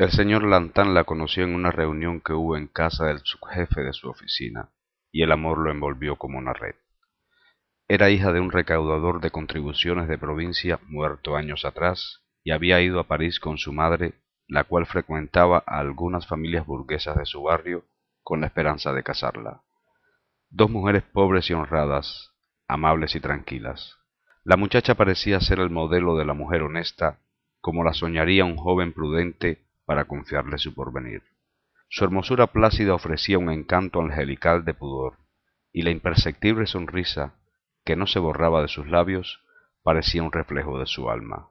El señor Lantán la conoció en una reunión que hubo en casa del subjefe de su oficina, y el amor lo envolvió como una red. Era hija de un recaudador de contribuciones de provincia muerto años atrás, y había ido a París con su madre, la cual frecuentaba a algunas familias burguesas de su barrio con la esperanza de casarla. Dos mujeres pobres y honradas, amables y tranquilas. La muchacha parecía ser el modelo de la mujer honesta, como la soñaría un joven prudente para confiarle su porvenir. Su hermosura plácida ofrecía un encanto angelical de pudor, y la imperceptible sonrisa, que no se borraba de sus labios, parecía un reflejo de su alma.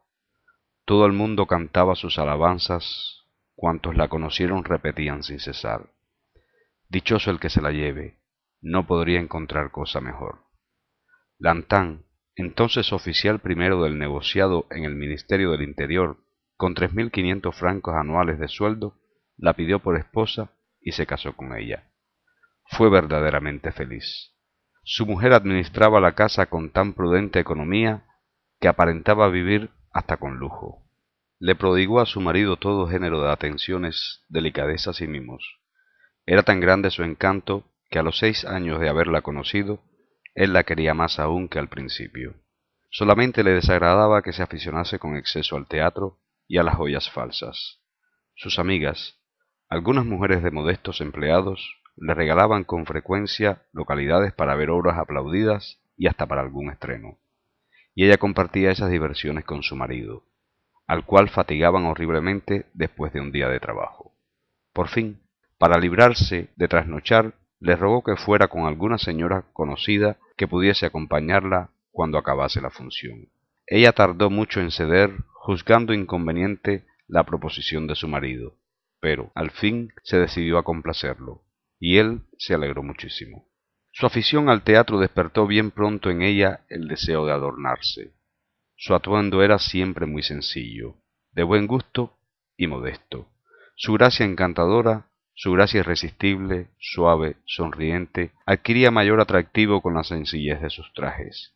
Todo el mundo cantaba sus alabanzas, cuantos la conocieron repetían sin cesar. Dichoso el que se la lleve, no podría encontrar cosa mejor. Lantán, entonces oficial primero del negociado en el Ministerio del Interior, con 3.500 francos anuales de sueldo, la pidió por esposa y se casó con ella. Fue verdaderamente feliz. Su mujer administraba la casa con tan prudente economía que aparentaba vivir hasta con lujo. Le prodigó a su marido todo género de atenciones, delicadezas y mimos. Era tan grande su encanto que a los seis años de haberla conocido, él la quería más aún que al principio. Solamente le desagradaba que se aficionase con exceso al teatro y a las joyas falsas. Sus amigas, algunas mujeres de modestos empleados, le regalaban con frecuencia localidades para ver obras aplaudidas y hasta para algún estreno. Y ella compartía esas diversiones con su marido, al cual fatigaban horriblemente después de un día de trabajo. Por fin, para librarse de trasnochar, le rogó que fuera con alguna señora conocida que pudiese acompañarla cuando acabase la función. Ella tardó mucho en ceder, juzgando inconveniente la proposición de su marido, pero al fin se decidió a complacerlo, y él se alegró muchísimo. Su afición al teatro despertó bien pronto en ella el deseo de adornarse. Su atuendo era siempre muy sencillo, de buen gusto y modesto. Su gracia encantadora, su gracia irresistible, suave, sonriente, adquiría mayor atractivo con la sencillez de sus trajes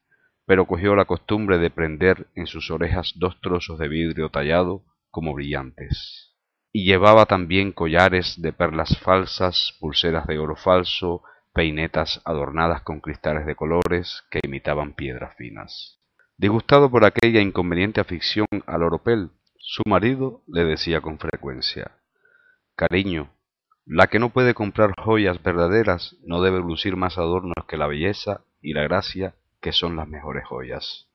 pero cogió la costumbre de prender en sus orejas dos trozos de vidrio tallado como brillantes. Y llevaba también collares de perlas falsas, pulseras de oro falso, peinetas adornadas con cristales de colores que imitaban piedras finas. Disgustado por aquella inconveniente afición al oropel, su marido le decía con frecuencia Cariño, la que no puede comprar joyas verdaderas no debe lucir más adornos que la belleza y la gracia que son las mejores joyas.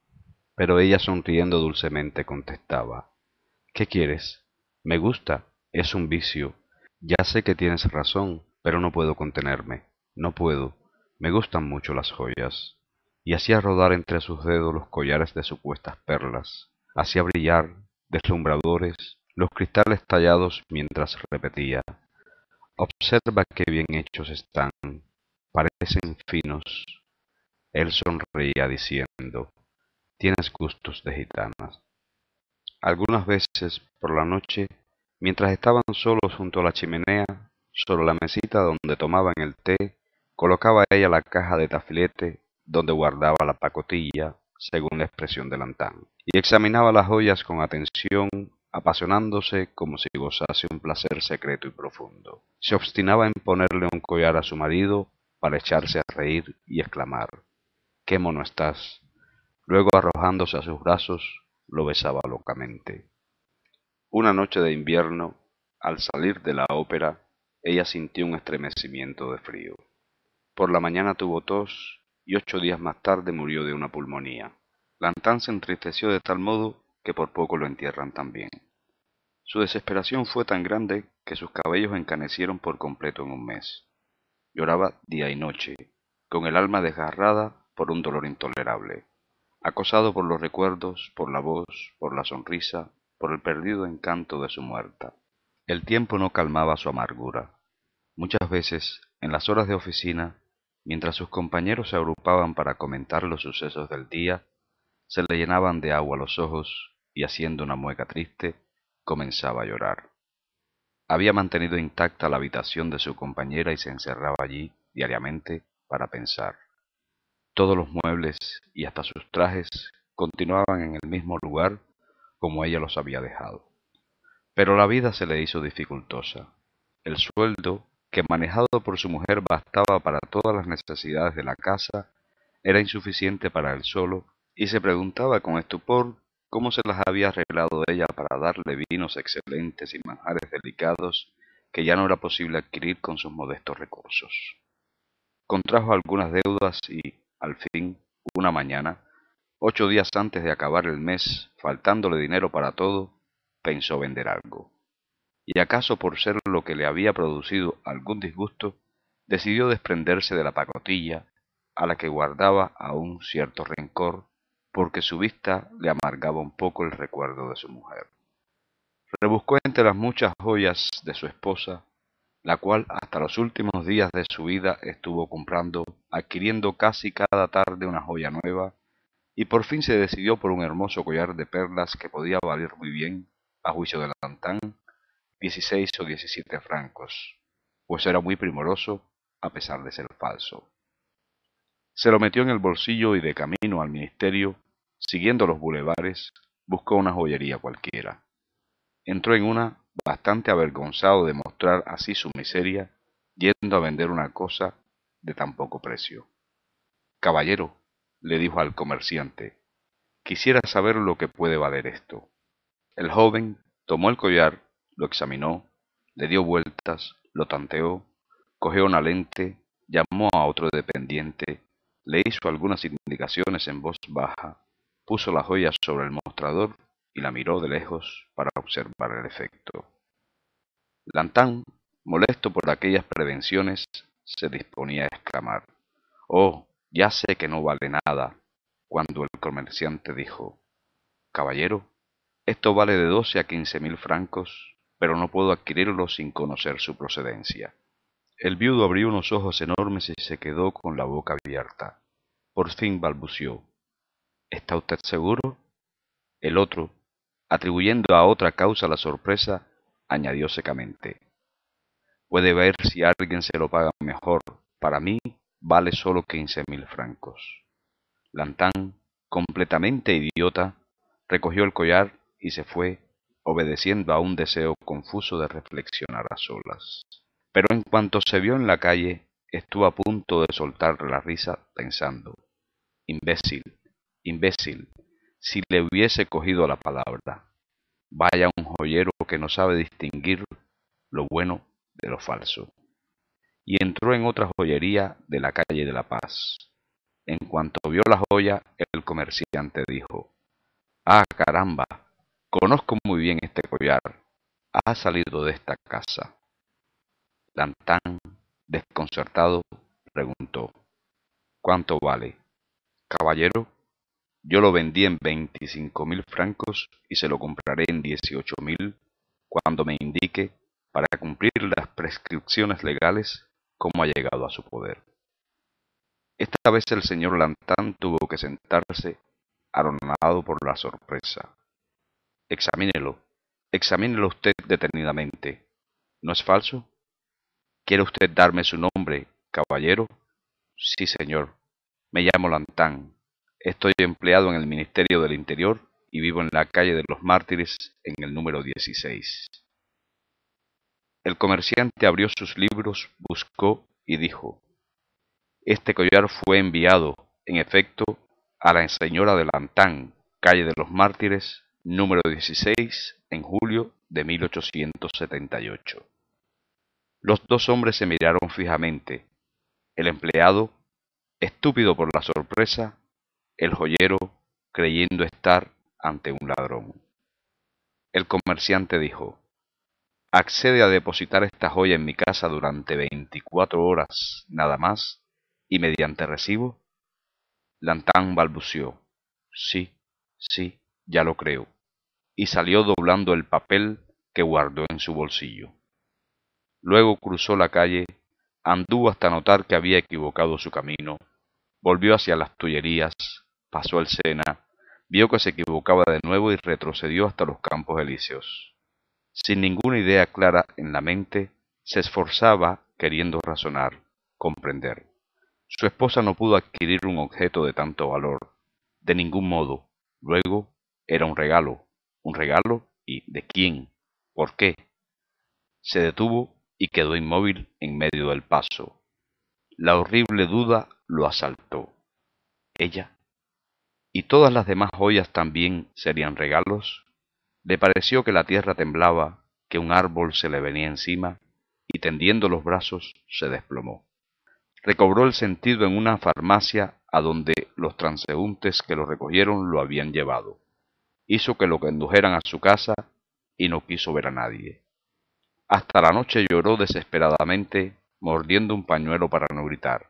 Pero ella sonriendo dulcemente contestaba, ¿Qué quieres? Me gusta, es un vicio. Ya sé que tienes razón, pero no puedo contenerme, no puedo. Me gustan mucho las joyas. Y hacía rodar entre sus dedos los collares de supuestas perlas, hacía brillar, deslumbradores, los cristales tallados mientras repetía, Observa qué bien hechos están, parecen finos, él sonreía diciendo, Tienes gustos de gitanas. Algunas veces, por la noche, mientras estaban solos junto a la chimenea, sobre la mesita donde tomaban el té, colocaba ella la caja de tafilete donde guardaba la pacotilla, según la expresión del Lantán, y examinaba las joyas con atención, apasionándose como si gozase un placer secreto y profundo. Se obstinaba en ponerle un collar a su marido para echarse a reír y exclamar qué mono estás. Luego, arrojándose a sus brazos, lo besaba locamente. Una noche de invierno, al salir de la ópera, ella sintió un estremecimiento de frío. Por la mañana tuvo tos y ocho días más tarde murió de una pulmonía. Lantán se entristeció de tal modo que por poco lo entierran también. Su desesperación fue tan grande que sus cabellos encanecieron por completo en un mes. Lloraba día y noche, con el alma desgarrada por un dolor intolerable, acosado por los recuerdos, por la voz, por la sonrisa, por el perdido encanto de su muerta. El tiempo no calmaba su amargura. Muchas veces, en las horas de oficina, mientras sus compañeros se agrupaban para comentar los sucesos del día, se le llenaban de agua los ojos y haciendo una mueca triste, comenzaba a llorar. Había mantenido intacta la habitación de su compañera y se encerraba allí diariamente para pensar. Todos los muebles y hasta sus trajes continuaban en el mismo lugar como ella los había dejado. Pero la vida se le hizo dificultosa. El sueldo, que manejado por su mujer bastaba para todas las necesidades de la casa, era insuficiente para él solo, y se preguntaba con estupor cómo se las había arreglado ella para darle vinos excelentes y manjares delicados que ya no era posible adquirir con sus modestos recursos. Contrajo algunas deudas y, al fin, una mañana, ocho días antes de acabar el mes, faltándole dinero para todo, pensó vender algo. Y acaso por ser lo que le había producido algún disgusto, decidió desprenderse de la pacotilla a la que guardaba aún cierto rencor, porque su vista le amargaba un poco el recuerdo de su mujer. Rebuscó entre las muchas joyas de su esposa la cual hasta los últimos días de su vida estuvo comprando, adquiriendo casi cada tarde una joya nueva, y por fin se decidió por un hermoso collar de perlas que podía valer muy bien, a juicio de Lantán, 16 o 17 francos, pues era muy primoroso, a pesar de ser falso. Se lo metió en el bolsillo y de camino al ministerio, siguiendo los bulevares, buscó una joyería cualquiera. Entró en una bastante avergonzado de mostrar así su miseria, yendo a vender una cosa de tan poco precio. Caballero, le dijo al comerciante, quisiera saber lo que puede valer esto. El joven tomó el collar, lo examinó, le dio vueltas, lo tanteó, cogió una lente, llamó a otro dependiente, le hizo algunas indicaciones en voz baja, puso la joya sobre el mostrador y la miró de lejos para observar el efecto. Lantán, molesto por aquellas prevenciones, se disponía a exclamar, Oh, ya sé que no vale nada, cuando el comerciante dijo, Caballero, esto vale de doce a quince mil francos, pero no puedo adquirirlo sin conocer su procedencia. El viudo abrió unos ojos enormes y se quedó con la boca abierta. Por fin balbució. ¿Está usted seguro? El otro, atribuyendo a otra causa la sorpresa, añadió secamente. Puede ver si alguien se lo paga mejor. Para mí vale solo quince mil francos. Lantán, completamente idiota, recogió el collar y se fue, obedeciendo a un deseo confuso de reflexionar a solas. Pero en cuanto se vio en la calle, estuvo a punto de soltar la risa pensando, imbécil, imbécil, si le hubiese cogido la palabra. Vaya un joyero que no sabe distinguir lo bueno de lo falso. Y entró en otra joyería de la calle de la Paz. En cuanto vio la joya, el comerciante dijo, Ah, caramba, conozco muy bien este collar. Ha salido de esta casa. Lantán, desconcertado, preguntó, ¿Cuánto vale? Caballero, yo lo vendí en 25 mil francos y se lo compraré en 18.000 mil cuando me indique, para cumplir las prescripciones legales, cómo ha llegado a su poder. Esta vez el señor Lantán tuvo que sentarse, aronado por la sorpresa. Examínelo, examínelo usted detenidamente. ¿No es falso? ¿Quiere usted darme su nombre, caballero? Sí, señor. Me llamo Lantán. Estoy empleado en el Ministerio del Interior y vivo en la calle de los mártires en el número 16. El comerciante abrió sus libros, buscó y dijo, Este collar fue enviado, en efecto, a la señora de Lantán, calle de los mártires, número 16, en julio de 1878. Los dos hombres se miraron fijamente. El empleado, estúpido por la sorpresa, el joyero creyendo estar ante un ladrón. El comerciante dijo, accede a depositar esta joya en mi casa durante veinticuatro horas nada más y mediante recibo. Lantán balbució, sí, sí, ya lo creo, y salió doblando el papel que guardó en su bolsillo. Luego cruzó la calle, anduvo hasta notar que había equivocado su camino, volvió hacia las Tullerías pasó el Sena, vio que se equivocaba de nuevo y retrocedió hasta los campos elíseos. Sin ninguna idea clara en la mente, se esforzaba queriendo razonar, comprender. Su esposa no pudo adquirir un objeto de tanto valor, de ningún modo. Luego, era un regalo. ¿Un regalo? ¿Y de quién? ¿Por qué? Se detuvo y quedó inmóvil en medio del paso. La horrible duda lo asaltó. Ella y todas las demás joyas también serían regalos, le pareció que la tierra temblaba, que un árbol se le venía encima, y tendiendo los brazos se desplomó. Recobró el sentido en una farmacia a donde los transeúntes que lo recogieron lo habían llevado. Hizo que lo condujeran a su casa y no quiso ver a nadie. Hasta la noche lloró desesperadamente, mordiendo un pañuelo para no gritar.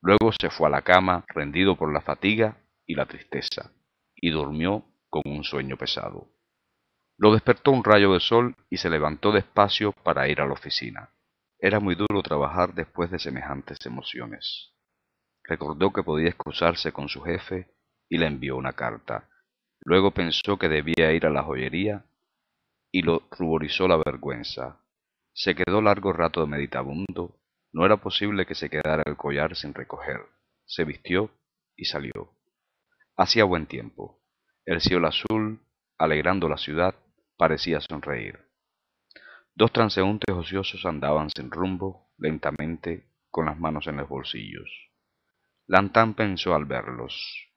Luego se fue a la cama, rendido por la fatiga, y la tristeza, y durmió con un sueño pesado. Lo despertó un rayo de sol y se levantó despacio para ir a la oficina. Era muy duro trabajar después de semejantes emociones. Recordó que podía excusarse con su jefe y le envió una carta. Luego pensó que debía ir a la joyería y lo ruborizó la vergüenza. Se quedó largo rato de meditabundo. No era posible que se quedara el collar sin recoger. Se vistió y salió. Hacía buen tiempo. El cielo azul, alegrando la ciudad, parecía sonreír. Dos transeúntes ociosos andaban sin rumbo, lentamente, con las manos en los bolsillos. Lantán pensó al verlos.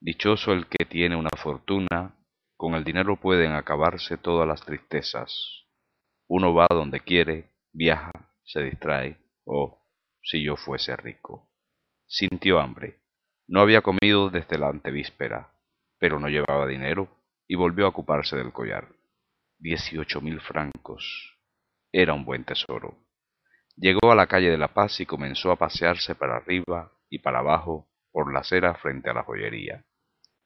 Dichoso el que tiene una fortuna, con el dinero pueden acabarse todas las tristezas. Uno va donde quiere, viaja, se distrae, oh, si yo fuese rico. Sintió hambre, no había comido desde la antevíspera, pero no llevaba dinero y volvió a ocuparse del collar. Dieciocho mil francos. Era un buen tesoro. Llegó a la calle de La Paz y comenzó a pasearse para arriba y para abajo por la acera frente a la joyería.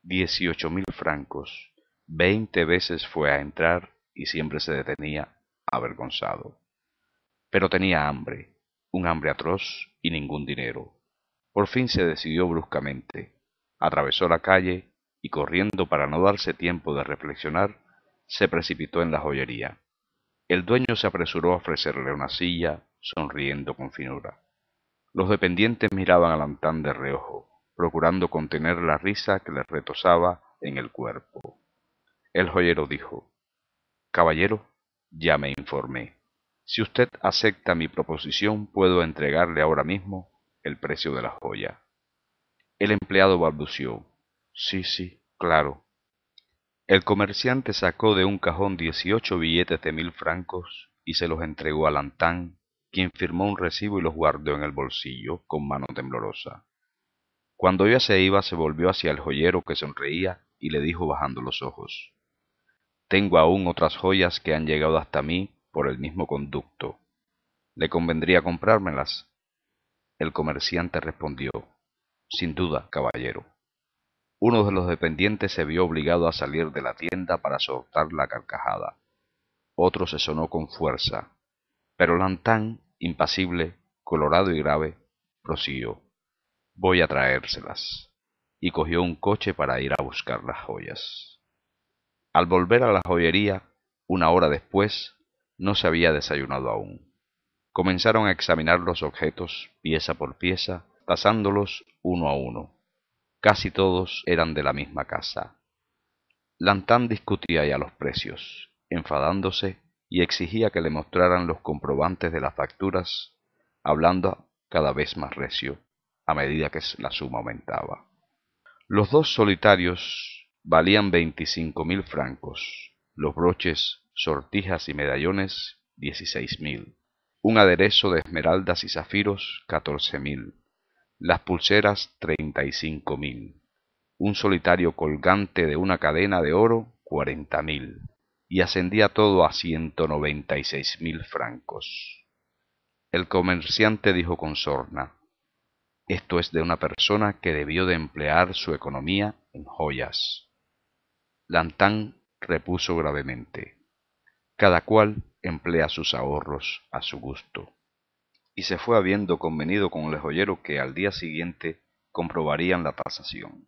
Dieciocho mil francos. Veinte veces fue a entrar y siempre se detenía avergonzado. Pero tenía hambre, un hambre atroz y ningún dinero. Por fin se decidió bruscamente. Atravesó la calle y corriendo para no darse tiempo de reflexionar, se precipitó en la joyería. El dueño se apresuró a ofrecerle una silla, sonriendo con finura. Los dependientes miraban al antán de reojo, procurando contener la risa que les retosaba en el cuerpo. El joyero dijo, Caballero, ya me informé. Si usted acepta mi proposición, puedo entregarle ahora mismo el precio de la joya. El empleado balbució. Sí, sí, claro. El comerciante sacó de un cajón dieciocho billetes de mil francos y se los entregó a Lantán, quien firmó un recibo y los guardó en el bolsillo con mano temblorosa. Cuando ya se iba, se volvió hacia el joyero que sonreía y le dijo bajando los ojos: Tengo aún otras joyas que han llegado hasta mí por el mismo conducto. ¿Le convendría comprármelas? El comerciante respondió, Sin duda, caballero. Uno de los dependientes se vio obligado a salir de la tienda para soltar la carcajada. Otro se sonó con fuerza. Pero Lantán, impasible, colorado y grave, prosiguió. Voy a traérselas. Y cogió un coche para ir a buscar las joyas. Al volver a la joyería, una hora después, no se había desayunado aún comenzaron a examinar los objetos pieza por pieza, pasándolos uno a uno. Casi todos eran de la misma casa. Lantán discutía ya los precios, enfadándose y exigía que le mostraran los comprobantes de las facturas, hablando cada vez más recio a medida que la suma aumentaba. Los dos solitarios valían veinticinco mil francos, los broches, sortijas y medallones dieciséis mil un aderezo de esmeraldas y zafiros catorce mil, las pulseras treinta y cinco mil, un solitario colgante de una cadena de oro cuarenta mil, y ascendía todo a ciento noventa y seis mil francos. El comerciante dijo con sorna esto es de una persona que debió de emplear su economía en joyas. Lantán repuso gravemente cada cual emplea sus ahorros a su gusto. Y se fue habiendo convenido con el joyero que al día siguiente comprobarían la tasación.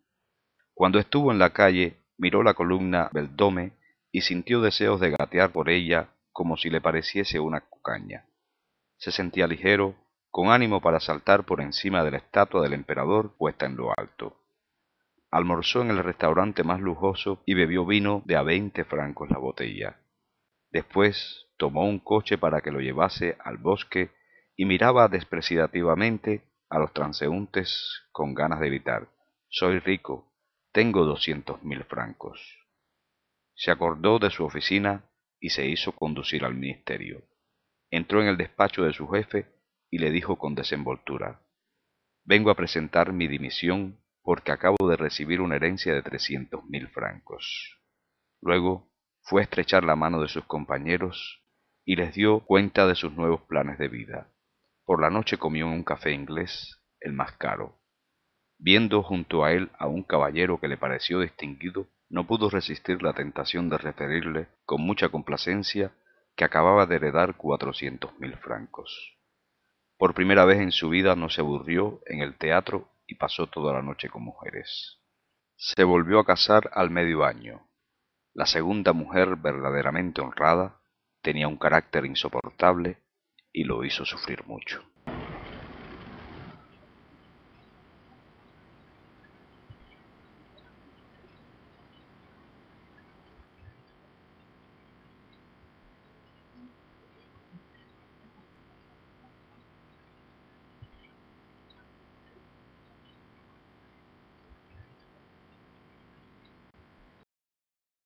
Cuando estuvo en la calle, miró la columna Beldome y sintió deseos de gatear por ella como si le pareciese una cucaña. Se sentía ligero, con ánimo para saltar por encima de la estatua del emperador puesta en lo alto. Almorzó en el restaurante más lujoso y bebió vino de a veinte francos la botella. Después tomó un coche para que lo llevase al bosque y miraba despreciativamente a los transeúntes con ganas de evitar. Soy rico, tengo doscientos mil francos. Se acordó de su oficina y se hizo conducir al ministerio. Entró en el despacho de su jefe y le dijo con desenvoltura Vengo a presentar mi dimisión porque acabo de recibir una herencia de trescientos mil francos. Luego fue a estrechar la mano de sus compañeros y les dio cuenta de sus nuevos planes de vida. Por la noche comió en un café inglés, el más caro. Viendo junto a él a un caballero que le pareció distinguido, no pudo resistir la tentación de referirle con mucha complacencia que acababa de heredar cuatrocientos mil francos. Por primera vez en su vida no se aburrió en el teatro y pasó toda la noche con mujeres. Se volvió a casar al medio año. La segunda mujer verdaderamente honrada tenía un carácter insoportable y lo hizo sufrir mucho.